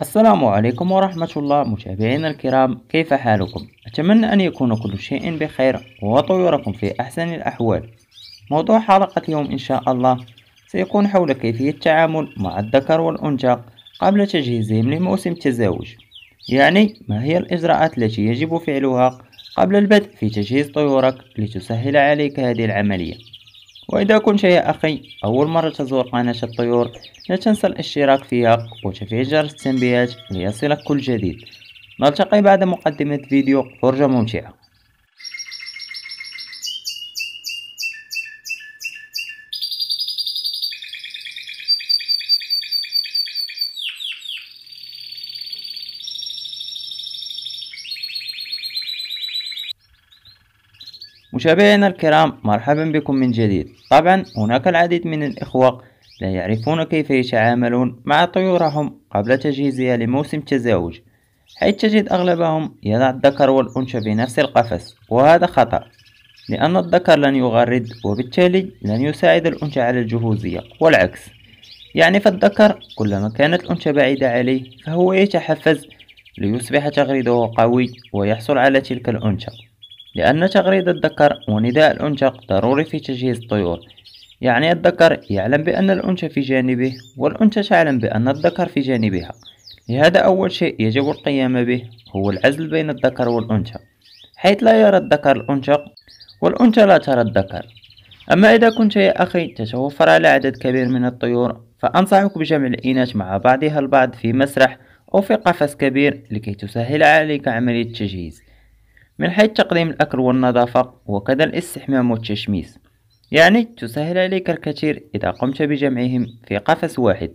السلام عليكم ورحمة الله متابعينا الكرام كيف حالكم؟ أتمنى أن يكون كل شيء بخير وطيوركم في أحسن الأحوال موضوع حلقة اليوم إن شاء الله سيكون حول كيفية التعامل مع الذكر والأنثى قبل تجهيزهم لموسم التزاوج يعني ما هي الإجراءات التي يجب فعلها قبل البدء في تجهيز طيورك لتسهل عليك هذه العملية وإذا كنت يا أخي أول مرة تزور قناة الطيور لا تنسى الاشتراك فيها وتفعيل جرس التنبيهات ليصلك كل جديد نلتقي بعد مقدمة فيديو فرجة ممتعة مشاهدينا الكرام مرحبا بكم من جديد طبعا هناك العديد من الإخوة لا يعرفون كيف يتعاملون مع طيورهم قبل تجهيزها لموسم التزاوج حيث تجد أغلبهم يضع الذكر والأنثى نفس القفص وهذا خطأ لأن الذكر لن يغرد وبالتالي لن يساعد الأنثى على الجهوزية والعكس يعني فالذكر كلما كانت الأنثى بعيدة عليه فهو يتحفز ليصبح تغريده قوي ويحصل على تلك الأنثى لأن تغريد الذكر ونداء الأنثى ضروري في تجهيز الطيور يعني الذكر يعلم بأن الأنثى في جانبه والأنثى تعلم بأن الذكر في جانبها لهذا أول شيء يجب القيام به هو العزل بين الذكر والأنثى حيث لا يرى الذكر الأنثى والأنثى لا ترى الذكر أما إذا كنت يا أخي تتوفر على عدد كبير من الطيور فأنصحك بجمع الإناث مع بعضها البعض في مسرح أو في قفص كبير لكي تسهل عليك عملية التجهيز من حيث تقديم الأكل والنظافة وكذا الاستحمام والتشميس يعني تسهل عليك الكثير إذا قمت بجمعهم في قفص واحد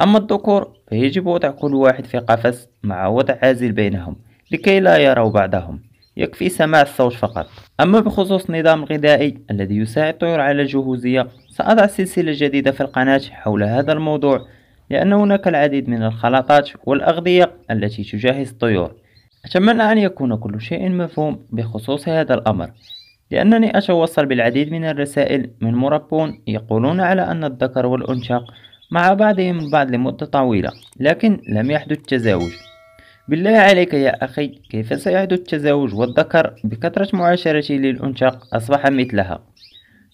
أما الذكور فيجب وضع كل واحد في قفص مع وضع عازل بينهم لكي لا يروا بعضهم يكفي سماع الصوت فقط أما بخصوص النظام الغذائي الذي يساعد الطيور على الجهوزية سأضع سلسلة جديدة في القناة حول هذا الموضوع لأن هناك العديد من الخلطات والأغذية التي تجهز الطيور أتمنى أن يكون كل شيء مفهوم بخصوص هذا الأمر لأنني أتوصل بالعديد من الرسائل من مربون يقولون على أن الذكر والأنثى مع بعضهم البعض لمدة طويلة لكن لم يحدث تزاوج بالله عليك يا أخي كيف سيحدث التزاوج والذكر بكثرة معاشرته للأنثى أصبح مثلها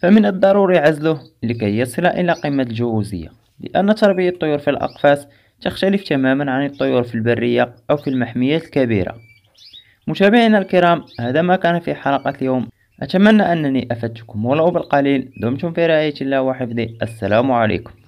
فمن الضروري عزله لكي يصل إلى قمة الجهوزية لأن تربية الطيور في الأقفاص تختلف تماما عن الطيور في البرية أو في المحميات الكبيرة متابعينا الكرام هذا ما كان في حلقة اليوم أتمنى أنني أفدتكم ولو بالقليل دمتم في رعاية الله وحفظه السلام عليكم